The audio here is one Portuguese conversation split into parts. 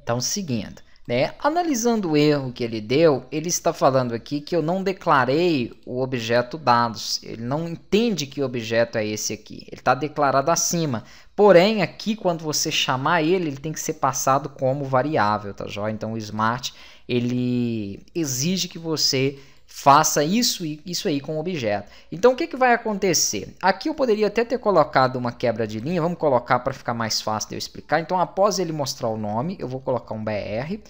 Então, seguindo, né? Analisando o erro que ele deu, ele está falando aqui que eu não declarei o objeto dados. Ele não entende que objeto é esse aqui. Ele está declarado acima. Porém, aqui quando você chamar ele, ele tem que ser passado como variável, tá joia? Então o smart ele exige que você faça isso e isso aí com o objeto. Então o que, que vai acontecer? Aqui eu poderia até ter colocado uma quebra de linha, vamos colocar para ficar mais fácil de eu explicar. Então após ele mostrar o nome, eu vou colocar um BR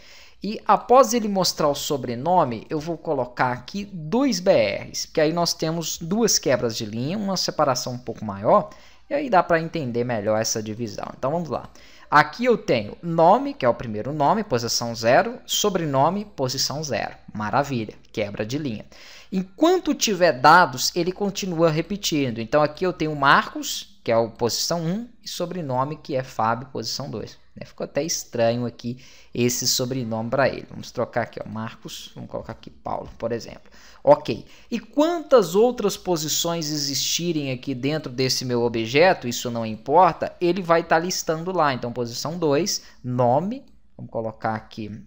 e após ele mostrar o sobrenome, eu vou colocar aqui dois BRs, porque aí nós temos duas quebras de linha, uma separação um pouco maior, e aí dá para entender melhor essa divisão. Então vamos lá. Aqui eu tenho nome, que é o primeiro nome, posição 0, sobrenome, posição 0. Maravilha, quebra de linha. Enquanto tiver dados, ele continua repetindo. Então aqui eu tenho Marcos, que é o posição 1, e sobrenome, que é Fábio, posição 2. Né? Ficou até estranho aqui esse sobrenome para ele. Vamos trocar aqui, ó, Marcos, vamos colocar aqui Paulo, por exemplo. Ok. E quantas outras posições existirem aqui dentro desse meu objeto, isso não importa, ele vai estar tá listando lá. Então, posição 2, nome, vamos colocar aqui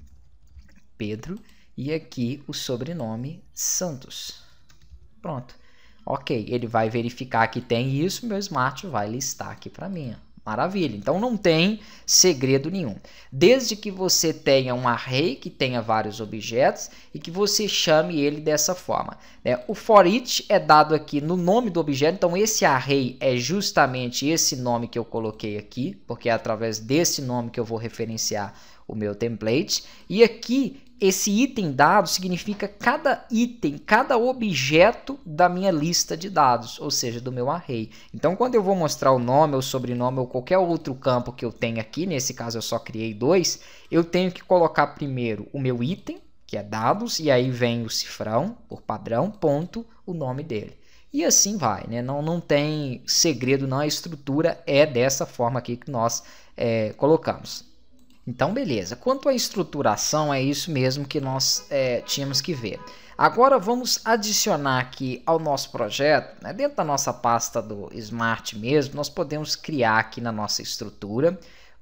Pedro, e aqui o sobrenome Santos. Pronto. Ok, ele vai verificar que tem isso, meu smart vai listar aqui para mim. Maravilha. Então não tem segredo nenhum. Desde que você tenha um array que tenha vários objetos e que você chame ele dessa forma. Né? O for each é dado aqui no nome do objeto. Então esse array é justamente esse nome que eu coloquei aqui, porque é através desse nome que eu vou referenciar o meu template. E aqui esse item dado significa cada item, cada objeto da minha lista de dados, ou seja, do meu array. Então, quando eu vou mostrar o nome, o sobrenome ou qualquer outro campo que eu tenha aqui, nesse caso eu só criei dois, eu tenho que colocar primeiro o meu item, que é dados, e aí vem o cifrão, por padrão, ponto, o nome dele. E assim vai, né? não, não tem segredo, não, a estrutura é dessa forma aqui que nós é, colocamos. Então, beleza. Quanto à estruturação, é isso mesmo que nós é, tínhamos que ver. Agora, vamos adicionar aqui ao nosso projeto, né, dentro da nossa pasta do Smart mesmo, nós podemos criar aqui na nossa estrutura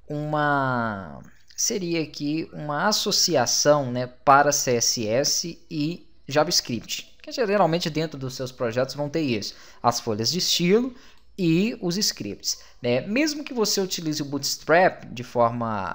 uma... seria aqui uma associação né, para CSS e JavaScript. Que geralmente dentro dos seus projetos vão ter isso. As folhas de estilo, e os scripts. Né? Mesmo que você utilize o Bootstrap de forma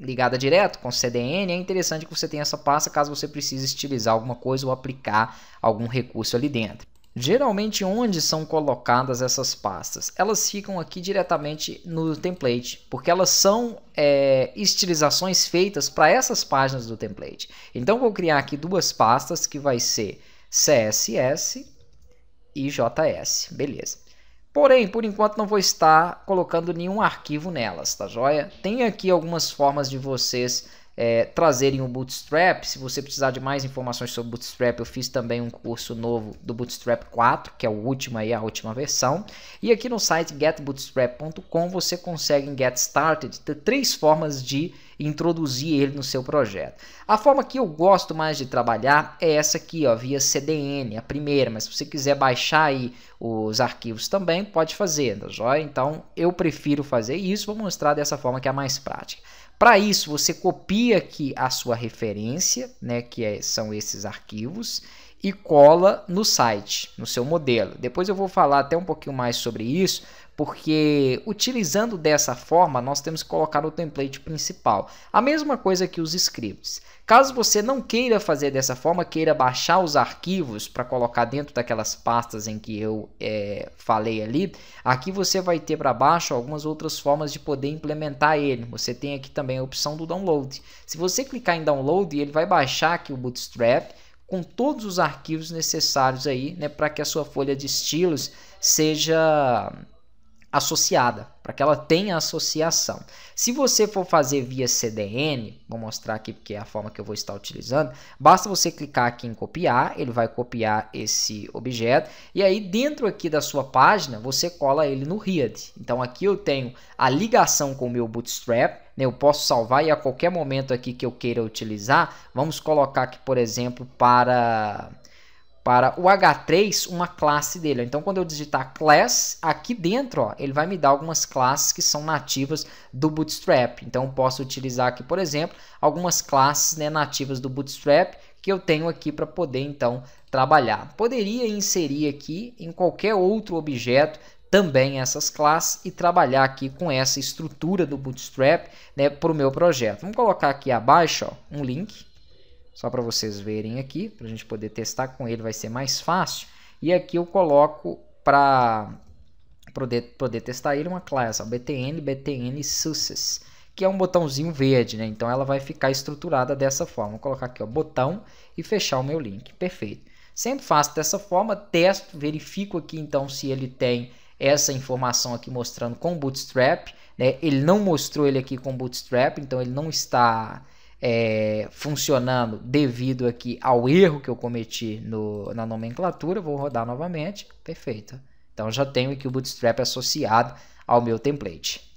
ligada direto com CDN, é interessante que você tenha essa pasta caso você precise estilizar alguma coisa ou aplicar algum recurso ali dentro. Geralmente, onde são colocadas essas pastas? Elas ficam aqui diretamente no template, porque elas são é, estilizações feitas para essas páginas do template. Então, vou criar aqui duas pastas que vai ser CSS e JS, beleza. Porém, por enquanto não vou estar colocando nenhum arquivo nelas, tá joia? Tem aqui algumas formas de vocês é, trazerem o Bootstrap. Se você precisar de mais informações sobre Bootstrap, eu fiz também um curso novo do Bootstrap 4, que é o último aí, a última versão. E aqui no site getbootstrap.com você consegue Get Started ter três formas de introduzir ele no seu projeto. A forma que eu gosto mais de trabalhar é essa aqui, ó, via CDN, a primeira, mas se você quiser baixar aí os arquivos também, pode fazer, tá joia? Então, eu prefiro fazer isso, vou mostrar dessa forma que é a mais prática. Para isso, você copia aqui a sua referência, né, que é, são esses arquivos, e cola no site, no seu modelo. Depois eu vou falar até um pouquinho mais sobre isso, porque utilizando dessa forma nós temos que colocar o template principal. A mesma coisa que os scripts. Caso você não queira fazer dessa forma, queira baixar os arquivos para colocar dentro daquelas pastas em que eu é, falei ali, aqui você vai ter para baixo algumas outras formas de poder implementar ele. Você tem aqui também a opção do download. Se você clicar em download, ele vai baixar aqui o Bootstrap com todos os arquivos necessários aí, né, para que a sua folha de estilos seja associada, para que ela tenha associação. Se você for fazer via CDN, vou mostrar aqui porque é a forma que eu vou estar utilizando, basta você clicar aqui em copiar, ele vai copiar esse objeto, e aí dentro aqui da sua página, você cola ele no RIAD. Então aqui eu tenho a ligação com o meu Bootstrap, né? eu posso salvar e a qualquer momento aqui que eu queira utilizar, vamos colocar aqui, por exemplo, para para o H3 uma classe dele. Então, quando eu digitar class, aqui dentro ó, ele vai me dar algumas classes que são nativas do Bootstrap. Então, eu posso utilizar aqui, por exemplo, algumas classes né, nativas do Bootstrap que eu tenho aqui para poder, então, trabalhar. Poderia inserir aqui em qualquer outro objeto também essas classes e trabalhar aqui com essa estrutura do Bootstrap né, para o meu projeto. Vamos colocar aqui abaixo ó, um link só para vocês verem aqui, para a gente poder testar com ele vai ser mais fácil. E aqui eu coloco para poder, poder testar ele uma classe, ó, btn, btn success, que é um botãozinho verde, né? Então ela vai ficar estruturada dessa forma. Vou colocar aqui o botão e fechar o meu link. Perfeito. Sempre faço dessa forma, testo, verifico aqui então se ele tem essa informação aqui mostrando com Bootstrap. Né? Ele não mostrou ele aqui com Bootstrap, então ele não está é, funcionando devido aqui ao erro que eu cometi no, na nomenclatura. Vou rodar novamente. Perfeito. Então já tenho aqui o Bootstrap associado ao meu template.